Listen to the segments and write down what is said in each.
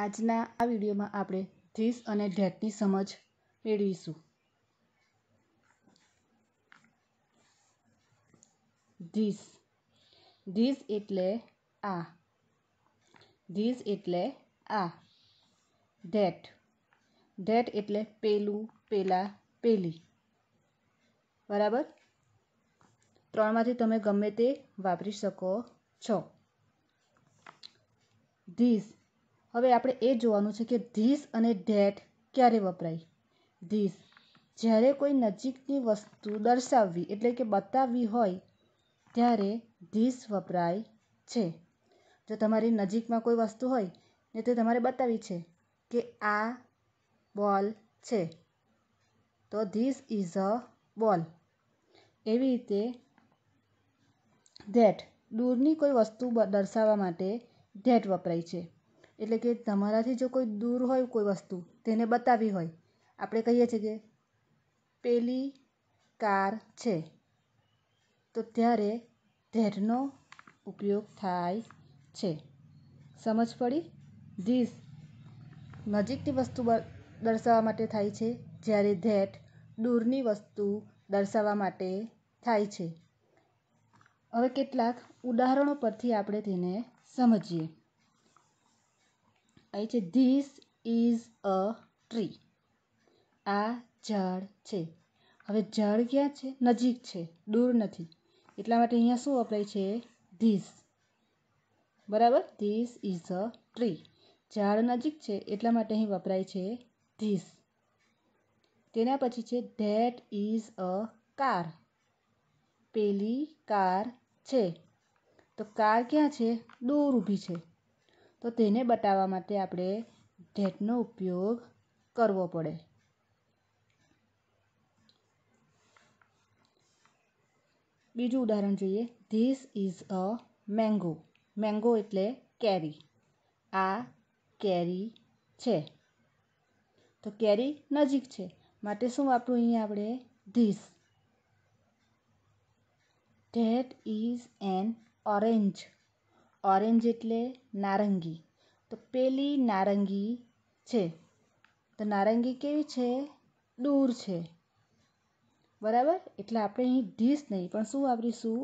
આજના આ વિડીયોમાં આપણે ધીસ અને ઢેટની સમજ મેળવીશું ધીસ ધીસ એટલે આ ધીસ એટલે આ ધેટ ધેટ એટલે પેલું પેલા પેલી બરાબર ત્રણમાંથી તમે ગમે તે વાપરી શકો છો ધીસ હવે આપણે એ જોવાનું છે કે ધીસ અને ધેટ ક્યારે વપરાય ધીસ જ્યારે કોઈ નજીકની વસ્તુ દર્શાવવી એટલે કે બતાવવી હોય ત્યારે ધીસ વપરાય છે જો તમારી નજીકમાં કોઈ વસ્તુ હોય ને તે તમારે બતાવી છે કે આ બોલ છે તો ધીસ ઇઝ અ બોલ એવી રીતે ધેટ દૂરની કોઈ વસ્તુ દર્શાવવા માટે ધેટ વપરાય છે એટલે કે તમારાથી જો કોઈ દૂર હોય કોઈ વસ્તુ તેને બતાવી હોય આપણે કહીએ છીએ કે પેલી કાર છે તો ત્યારે ધેટનો ઉપયોગ થાય છે સમજ પડી ધીસ નજીકની વસ્તુ દર્શાવવા માટે થાય છે જ્યારે ધેટ દૂરની વસ્તુ દર્શાવવા માટે થાય છે હવે કેટલાક ઉદાહરણો પરથી આપણે તેને સમજીએ અહીં છે ધીસ ઇઝ અ ટ્રી આ ઝાડ છે હવે ઝાડ ક્યાં છે નજીક છે દૂર નથી એટલા માટે અહીંયા શું વપરાય છે ધીસ બરાબર ધીસ ઇઝ અ ટ્રી ઝાડ નજીક છે એટલા માટે અહીં વપરાય છે ધીસ તેના પછી છે ધેટ ઇઝ અ કાર પેલી કાર છે તો કાર ક્યાં છે દૂર ઊભી છે તો તેને બતાવવા માટે આપણે ધેટનો ઉપયોગ કરવો પડે બીજું ઉદાહરણ જોઈએ this is a mango mango એટલે કેરી આ કેરી છે તો કેરી નજીક છે માટે શું વાપરું અહીંયા આપણે this that is an orange orange એટલે નારંગી તો પેલી નારંગી છે તો નારંગી કેવી છે દૂર છે બરાબર એટલે આપણે અહીં ધીસ નહીં પણ શું વાપરીશું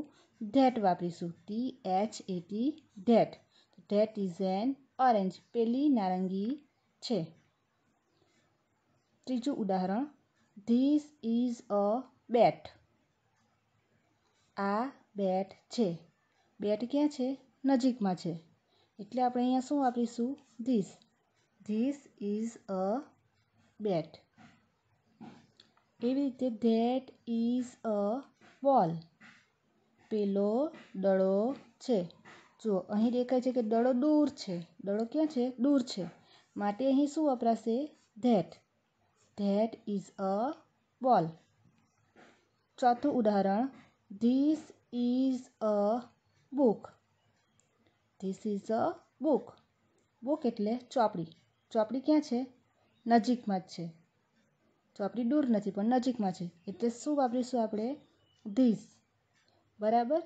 ધેટ વાપરીશું T H A T that that is an orange પેલી નારંગી છે ત્રીજું ઉદાહરણ ધીસ ઇઝ અ બેટ આ બેટ છે બેટ ક્યાં છે નજીકમાં છે એટલે આપણે અહીંયા શું વાપરીશું this this is a bat એવી રીતે ધેટ ઇઝ અ બોલ પેલો દડો છે જુઓ અહીં દેખાય છે કે દડો દૂર છે દડો ક્યાં છે દૂર છે માટે અહીં શું વપરાશે that that is a ball ચોથું ઉદાહરણ this is a book this is a book book એટલે ચોપડી ચોપડી ક્યાં છે નજીકમાં જ છે ચોપડી દૂર નથી પણ નજીકમાં છે એટલે શું વાપરીશું આપણે ધીસ બરાબર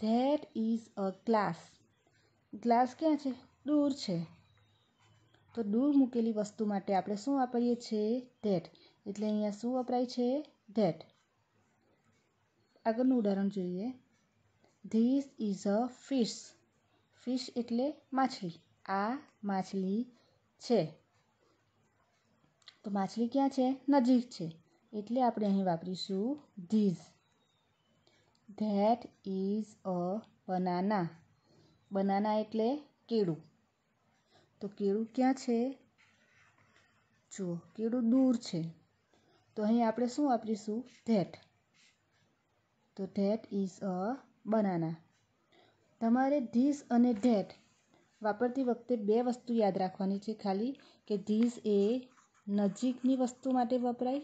that is a glass glass ક્યાં છે દૂર છે તો દૂર મૂકેલી વસ્તુ માટે આપણે શું વાપરીએ છીએ ધેટ એટલે અહીંયા શું વપરાય છે ધેટ આગળનું ઉદાહરણ જોઈએ this is a fish fish એટલે માછલી આ માછલી છે તો માછલી ક્યાં છે નજીક છે એટલે આપણે અહીં વાપરીશું these that is a banana banana એટલે કેળું તો કેળું ક્યાં છે જુઓ કેળું દૂર છે તો અહીં આપણે શું વાપરીશું ધેટ તો ધેટ ઇઝ અ બનાના તમારે ધીસ અને ધેટ વાપરતી વખતે બે વસ્તુ યાદ રાખવાની છે ખાલી કે ધીસ એ નજીકની વસ્તુ માટે વપરાય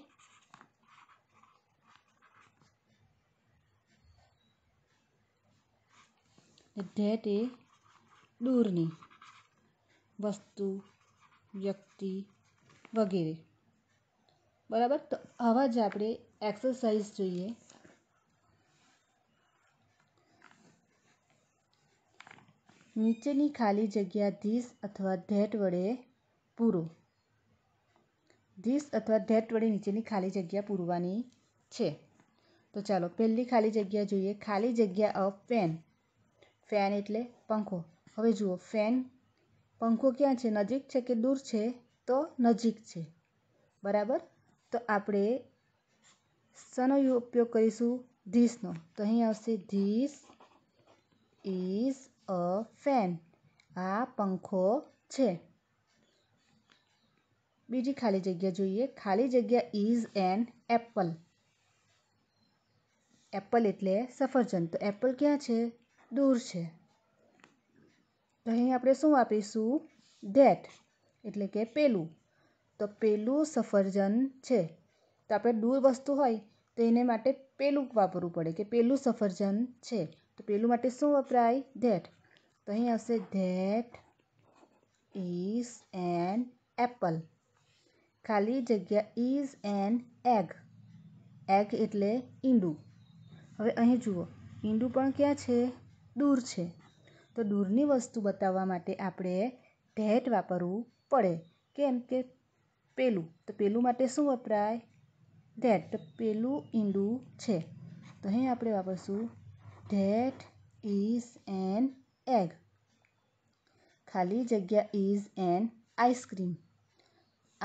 ધેટ એ દૂરની વસ્તુ વ્યક્તિ વગેરે બરાબર તો આવા જ આપણે એક્સરસાઇઝ જોઈએ નીચેની ખાલી જગ્યા ધીસ અથવા ધેટ વડે પૂરો ધીસ અથવા ધેટ વડે નીચેની ખાલી જગ્યા પૂરવાની છે તો ચાલો પહેલી ખાલી જગ્યા જોઈએ ખાલી જગ્યા ઓફ ફેન ફેન એટલે પંખો હવે જુઓ ફેન પંખો ક્યાં છે નજીક છે કે દૂર છે તો નજીક છે બરાબર તો આપણે શનો ઉપયોગ કરીશું ધીસનો તો અહીં આવશે ધીસ ઇઝ અ ફેન આ પંખો છે બીજી ખાલી જગ્યા જોઈએ ખાલી જગ્યા ઇઝ એન એપલ એપલ એટલે સફરજન તો એપલ ક્યાં છે દૂર છે તો અહીં આપણે શું આપીશું ધેટ એટલે કે પેલું તો પેલું સફરજન છે તો આપણે દૂર વસ્તુ હોય તો એને માટે પેલું વાપરવું પડે કે પેલું સફરજન છે તો પેલું માટે શું વપરાય ધેટ તો અહીં આવશે ધેટ ઇઝ એન એપલ ખાલી જગ્યા ઇઝ એન એગ એગ એટલે ઈંડું હવે અહીં જુઓ ઈંડું પણ ક્યાં છે દૂર છે તો દૂરની વસ્તુ બતાવવા માટે આપણે ધેટ વાપરવું પડે કેમ કે પેલું તો પેલું માટે શું વપરાય ધેટ તો પેલું ઈંડું છે તો અહીં આપણે વાપરશું ધેટ ઇઝ એન એગ ખાલી જગ્યા ઇઝ એન આઈસ્ક્રીમ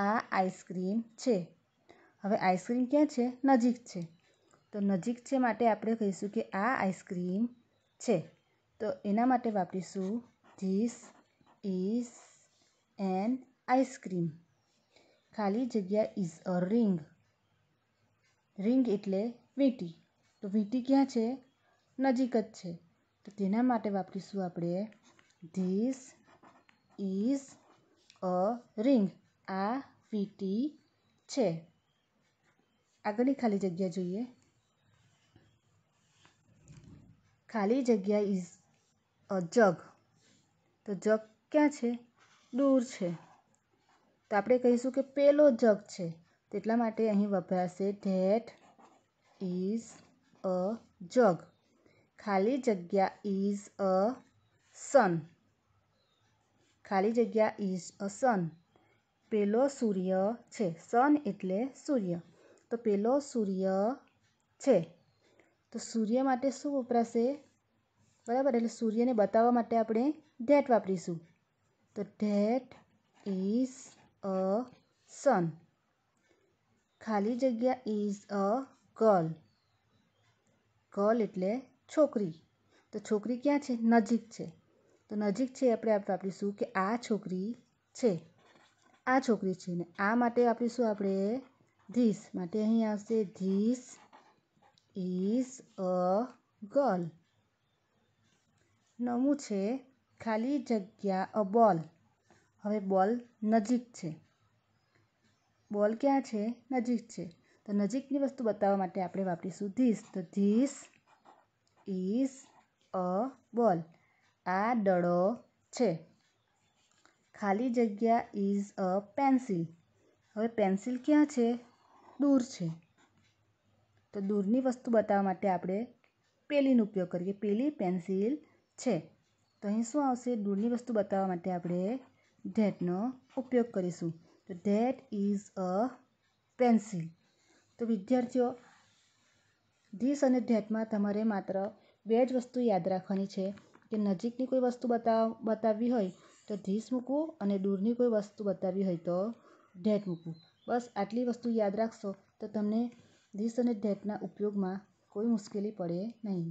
આ આઈસ્ક્રીમ છે હવે આઈસ્ક્રીમ ક્યાં છે નજીક છે તો નજીક છે માટે આપણે કહીશું કે આ આઈસ્ક્રીમ છે તો એના માટે વાપરીશું ધીસ ઇઝ એન આઈસ્ક્રીમ ખાલી જગ્યા ઇઝ અ રિંગ રિંગ એટલે વીંટી તો વીંટી ક્યાં છે નજીક જ છે તને માટે વાપરીશું આપણે this is a ring a vt che આગલી ખાલી જગ્યા જોઈએ ખાલી જગ્યા is a jug તો જગ શું છે દૂર છે તો આપણે કહીશું કે પેલો જગ છે એટલા માટે અહીં વ્યાભ્યાસે that is a jug ખાલી જગ્યા ઇઝ અ સન ખાલી જગ્યા ઇઝ અ સન પેલો સૂર્ય છે સન એટલે સૂર્ય તો પેલો સૂર્ય છે તો સૂર્ય માટે શું વપરાશે બરાબર એટલે સૂર્યને બતાવવા માટે આપણે ધેટ વાપરીશું તો ધેટ ઇઝ અ સન ખાલી જગ્યા ઇઝ અ ગર્લ ગર્લ એટલે છોકરી તો છોકરી ક્યાં છે નજીક છે તો નજીક છે આપણે વાપરીશું કે આ છોકરી છે આ છોકરી છે ને આ માટે વાપરીશું આપણે ધીસ માટે અહીં આવશે ધીસ ઇઝ અ ગર્લ નવમું છે ખાલી જગ્યા અ બોલ હવે બોલ નજીક છે બોલ ક્યાં છે નજીક છે તો નજીકની વસ્તુ બતાવવા માટે આપણે વાપરીશું ધીસ તો ધીસ ઇસ અ બોલ આ દડો છે ખાલી જગ્યા ઇઝ અ પેન્સિલ હવે પેન્સિલ ક્યાં છે દૂર છે તો દૂરની વસ્તુ બતાવવા માટે આપણે પેલીનો ઉપયોગ કરીએ પેલી પેન્સિલ છે તો અહીં શું આવશે દૂરની વસ્તુ બતાવવા માટે આપણે ધેટનો ઉપયોગ કરીશું તો ધેટ ઇઝ અ પેન્સિલ તો વિદ્યાર્થીઓ ધીસ અને ધેટમાં તમારે માત્ર બે જ વસ્તુ યાદ રાખવાની છે કે નજીકની કોઈ વસ્તુ બતાવ બતાવવી હોય તો ધીસ મૂકવું અને દૂરની કોઈ વસ્તુ બતાવવી હોય તો ધેટ મૂકવું બસ આટલી વસ્તુ યાદ રાખશો તો તમને ધીસ અને ધેટના ઉપયોગમાં કોઈ મુશ્કેલી પડે નહીં